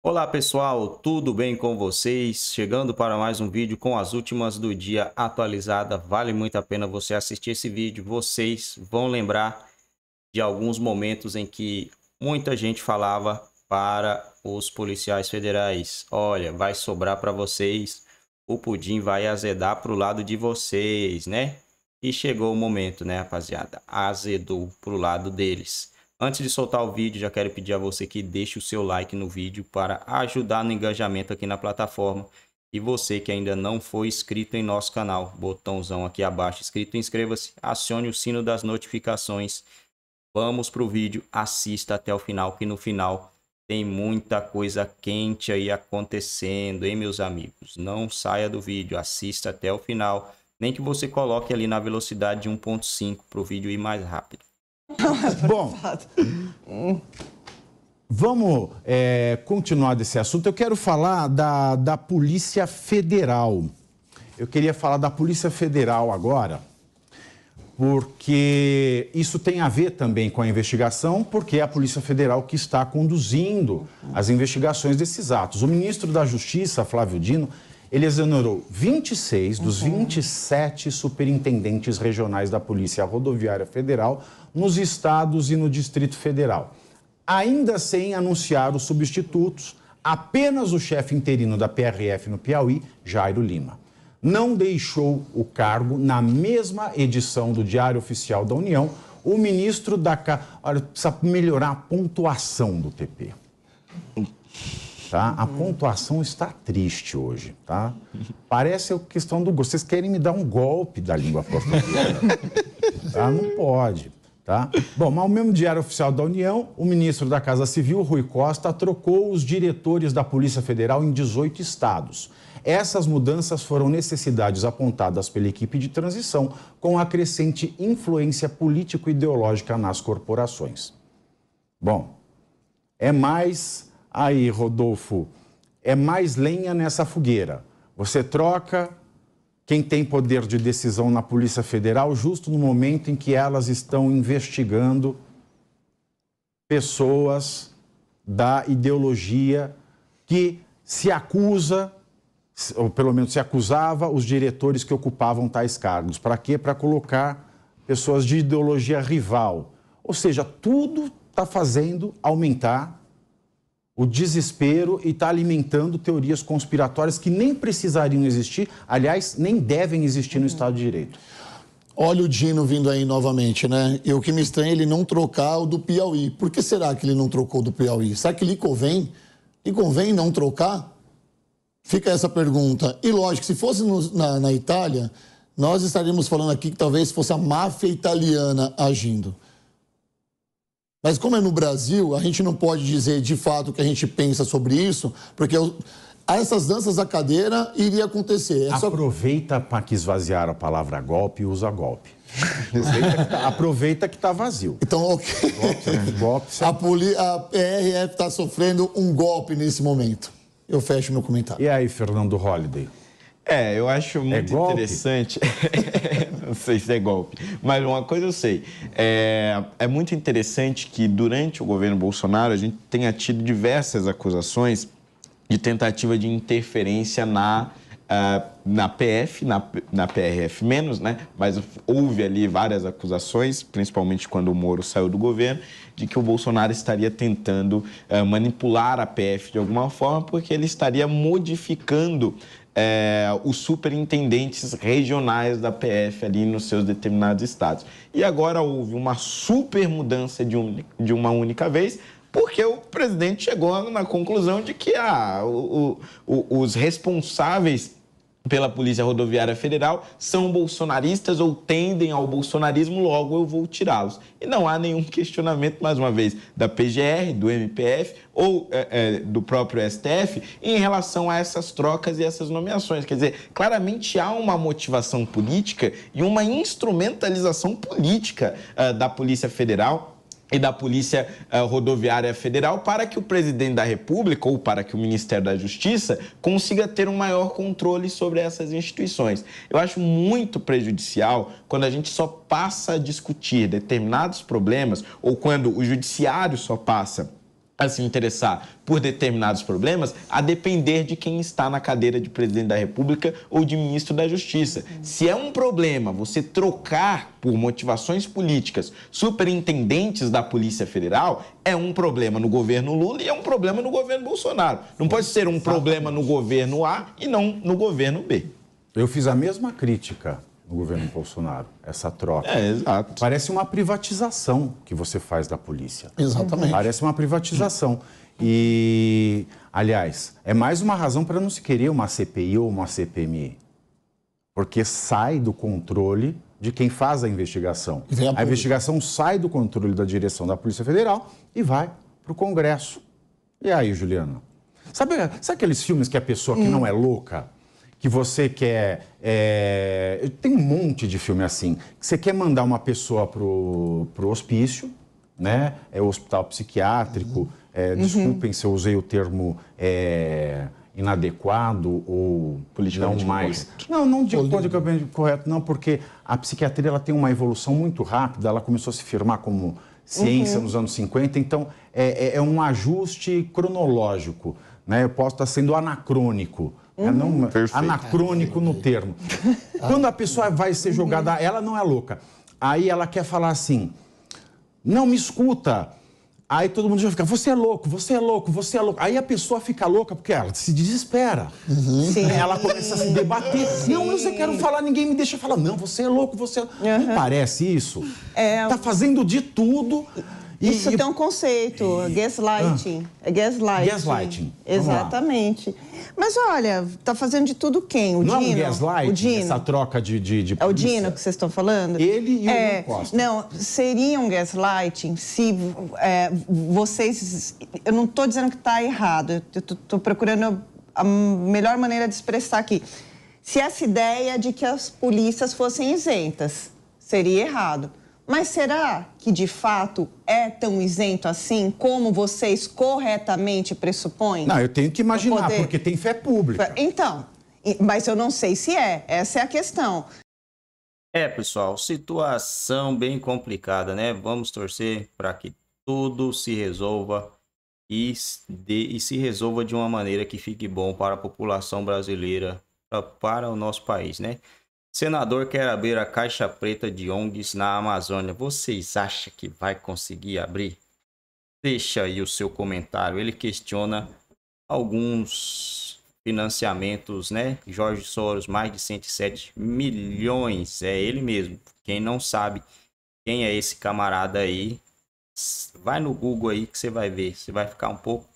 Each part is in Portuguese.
Olá pessoal, tudo bem com vocês? Chegando para mais um vídeo com as últimas do dia atualizada. Vale muito a pena você assistir esse vídeo. Vocês vão lembrar de alguns momentos em que muita gente falava para os policiais federais: olha, vai sobrar para vocês, o pudim vai azedar para o lado de vocês, né? E chegou o momento, né, rapaziada? Azedou para o lado deles. Antes de soltar o vídeo, já quero pedir a você que deixe o seu like no vídeo para ajudar no engajamento aqui na plataforma. E você que ainda não foi inscrito em nosso canal, botãozão aqui abaixo, inscrito, inscreva-se, acione o sino das notificações. Vamos para o vídeo, assista até o final, que no final tem muita coisa quente aí acontecendo, hein, meus amigos? Não saia do vídeo, assista até o final, nem que você coloque ali na velocidade de 1.5 para o vídeo ir mais rápido. É Bom, hum, vamos é, continuar desse assunto. Eu quero falar da, da Polícia Federal. Eu queria falar da Polícia Federal agora, porque isso tem a ver também com a investigação, porque é a Polícia Federal que está conduzindo as investigações desses atos. O ministro da Justiça, Flávio Dino, ele exonerou 26 dos uhum. 27 superintendentes regionais da Polícia Rodoviária Federal nos estados e no Distrito Federal. Ainda sem anunciar os substitutos, apenas o chefe interino da PRF no Piauí, Jairo Lima. Não deixou o cargo na mesma edição do Diário Oficial da União, o ministro da. Olha, precisa melhorar a pontuação do TP. Hum. Tá? A uhum. pontuação está triste hoje, tá? Parece a questão do gosto. Vocês querem me dar um golpe da língua portuguesa? tá? Não pode. Tá? Bom, mas o mesmo Diário Oficial da União, o ministro da Casa Civil, Rui Costa, trocou os diretores da Polícia Federal em 18 estados. Essas mudanças foram necessidades apontadas pela equipe de transição, com a crescente influência político-ideológica nas corporações. Bom, é mais Aí, Rodolfo, é mais lenha nessa fogueira. Você troca quem tem poder de decisão na Polícia Federal justo no momento em que elas estão investigando pessoas da ideologia que se acusa, ou pelo menos se acusava, os diretores que ocupavam tais cargos. Para quê? Para colocar pessoas de ideologia rival. Ou seja, tudo está fazendo aumentar o desespero e está alimentando teorias conspiratórias que nem precisariam existir, aliás, nem devem existir no uhum. Estado de Direito. Olha o Dino vindo aí novamente, né? E o que me estranha é ele não trocar o do Piauí. Por que será que ele não trocou do Piauí? Será que lhe convém? E convém não trocar? Fica essa pergunta. E lógico, se fosse no, na, na Itália, nós estaríamos falando aqui que talvez fosse a máfia italiana agindo. Mas como é no Brasil, a gente não pode dizer de fato o que a gente pensa sobre isso, porque eu, essas danças da cadeira iria acontecer. É só... Aproveita para que esvaziar a palavra golpe e usa golpe. Tá, aproveita que está tá vazio. Então, ok. Golpe, né? golpe, a, poli... a PRF está sofrendo um golpe nesse momento. Eu fecho meu comentário. E aí, Fernando Holliday? É, eu acho é muito é interessante. não sei se é golpe, mas uma coisa eu sei. É, é muito interessante que durante o governo Bolsonaro a gente tenha tido diversas acusações de tentativa de interferência na Uh, na PF, na, na PRF menos, né? Mas houve ali várias acusações, principalmente quando o Moro saiu do governo, de que o Bolsonaro estaria tentando uh, manipular a PF de alguma forma, porque ele estaria modificando é, os superintendentes regionais da PF ali nos seus determinados estados. E agora houve uma super mudança de, um, de uma única vez, porque o presidente chegou na conclusão de que ah, o, o, os responsáveis pela Polícia Rodoviária Federal são bolsonaristas ou tendem ao bolsonarismo, logo eu vou tirá-los. E não há nenhum questionamento, mais uma vez, da PGR, do MPF ou é, é, do próprio STF em relação a essas trocas e essas nomeações. Quer dizer, claramente há uma motivação política e uma instrumentalização política ah, da Polícia Federal e da Polícia eh, Rodoviária Federal para que o presidente da República ou para que o Ministério da Justiça consiga ter um maior controle sobre essas instituições. Eu acho muito prejudicial quando a gente só passa a discutir determinados problemas ou quando o judiciário só passa a se interessar por determinados problemas, a depender de quem está na cadeira de presidente da República ou de ministro da Justiça. Se é um problema você trocar por motivações políticas superintendentes da Polícia Federal, é um problema no governo Lula e é um problema no governo Bolsonaro. Não pode ser um problema no governo A e não no governo B. Eu fiz a mesma crítica no governo Bolsonaro, essa troca. É, exato. Parece uma privatização que você faz da polícia. Exatamente. Parece uma privatização. E, aliás, é mais uma razão para não se querer uma CPI ou uma CPMI. Porque sai do controle de quem faz a investigação. A, a investigação sai do controle da direção da Polícia Federal e vai para o Congresso. E aí, Juliana? Sabe, sabe aqueles filmes que a pessoa que hum. não é louca que você quer. É... Tem um monte de filme assim. Que você quer mandar uma pessoa pro, pro hospício, né? É o hospital psiquiátrico. É, uhum. É, desculpem uhum. se eu usei o termo é, inadequado ou não mais. Correto. Não, não digo politicamente correto, não, porque a psiquiatria ela tem uma evolução muito rápida, ela começou a se firmar como ciência uhum. nos anos 50, então é, é, é um ajuste cronológico. Né? Eu posso estar sendo anacrônico. É uhum. não, anacrônico no termo. Quando a pessoa vai ser jogada, uhum. ela não é louca. Aí ela quer falar assim: não me escuta. Aí todo mundo já fica, você é louco, você é louco, você é louco. Aí a pessoa fica louca porque ela se desespera. Uhum. Ela começa a se debater. Sim. Não, eu só quero falar, ninguém me deixa falar. Não, você é louco, você é louco. Uhum. Não parece isso? É... Tá fazendo de tudo. Isso e... tem um conceito, e... gaslighting. Ah. gaslighting. Gaslighting. Exatamente. Mas olha, tá fazendo de tudo quem? O não Dino? É um gaslighting, o Dino. essa troca de, de, de É o Dino que vocês estão falando? Ele e o é, Costa. Não, seria um gaslighting se é, vocês... Eu não estou dizendo que está errado, eu estou procurando a melhor maneira de expressar aqui. Se essa ideia de que as polícias fossem isentas seria errado. Mas será que de fato é tão isento assim como vocês corretamente pressupõem? Não, eu tenho que imaginar, poder... porque tem fé pública. Então, mas eu não sei se é, essa é a questão. É, pessoal, situação bem complicada, né? Vamos torcer para que tudo se resolva e, de, e, se resolva de uma maneira que fique bom para a população brasileira, para, para o nosso país, né? Senador quer abrir a caixa preta de ONGs na Amazônia. Vocês acham que vai conseguir abrir? Deixa aí o seu comentário. Ele questiona alguns financiamentos, né? Jorge Soros, mais de 107 milhões. É ele mesmo. Quem não sabe quem é esse camarada aí, vai no Google aí que você vai ver. Você vai ficar um pouco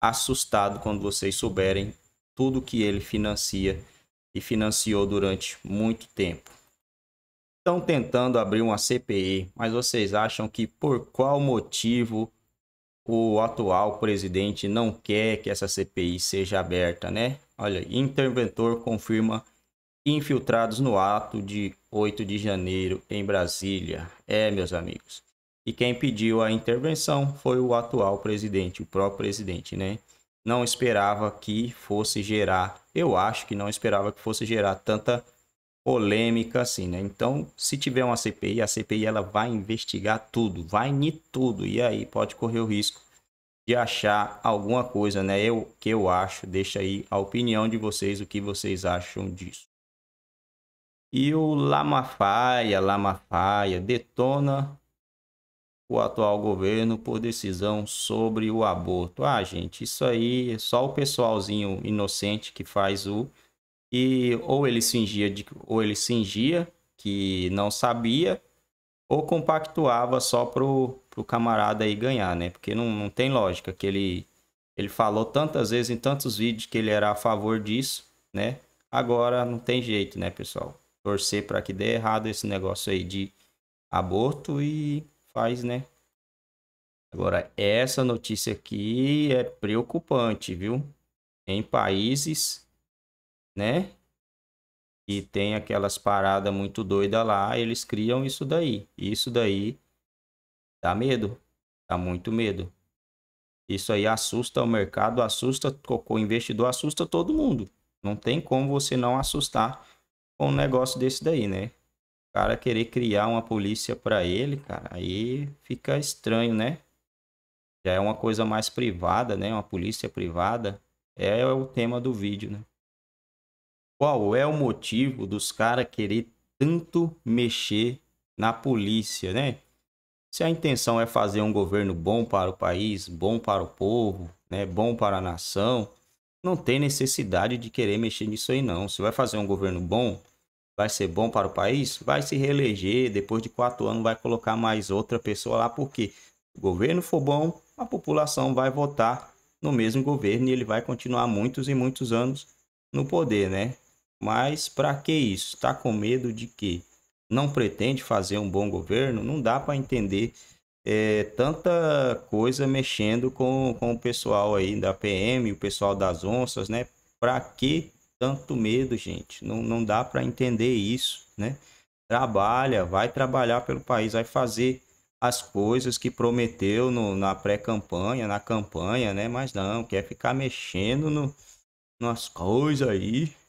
assustado quando vocês souberem tudo que ele financia e financiou durante muito tempo. Estão tentando abrir uma CPI, mas vocês acham que por qual motivo o atual presidente não quer que essa CPI seja aberta, né? Olha, interventor confirma infiltrados no ato de 8 de janeiro em Brasília. É, meus amigos. E quem pediu a intervenção foi o atual presidente, o próprio presidente, né? não esperava que fosse gerar, eu acho que não esperava que fosse gerar tanta polêmica assim, né? Então, se tiver uma CPI, a CPI ela vai investigar tudo, vai em tudo e aí pode correr o risco de achar alguma coisa, né? Eu que eu acho, deixa aí a opinião de vocês, o que vocês acham disso. E o Lamafaia, Lamafaia detona o atual governo por decisão sobre o aborto. Ah, gente, isso aí é só o pessoalzinho inocente que faz o e ou ele fingia de, ou ele fingia que não sabia ou compactuava só pro, pro camarada aí ganhar, né? Porque não, não tem lógica que ele ele falou tantas vezes em tantos vídeos que ele era a favor disso, né? Agora não tem jeito, né, pessoal? Torcer para que dê errado esse negócio aí de aborto e faz, né? Agora, essa notícia aqui é preocupante, viu? Em países, né? E tem aquelas paradas muito doidas lá, eles criam isso daí. Isso daí dá medo, dá muito medo. Isso aí assusta o mercado, assusta o investidor, assusta todo mundo. Não tem como você não assustar com um negócio desse daí, né? cara querer criar uma polícia para ele, cara, aí fica estranho, né? Já é uma coisa mais privada, né? Uma polícia privada. É o tema do vídeo, né? Qual é o motivo dos caras querer tanto mexer na polícia, né? Se a intenção é fazer um governo bom para o país, bom para o povo, né, bom para a nação, não tem necessidade de querer mexer nisso aí não. Se vai fazer um governo bom, vai ser bom para o país? Vai se reeleger, depois de quatro anos vai colocar mais outra pessoa lá, porque se o governo for bom, a população vai votar no mesmo governo e ele vai continuar muitos e muitos anos no poder, né? Mas para que isso? Está com medo de que? Não pretende fazer um bom governo? Não dá para entender é, tanta coisa mexendo com, com o pessoal aí da PM, o pessoal das onças, né? Para que tanto medo, gente. Não, não dá para entender isso, né? Trabalha, vai trabalhar pelo país, vai fazer as coisas que prometeu no, na pré-campanha, na campanha, né? Mas não, quer ficar mexendo no, nas coisas aí,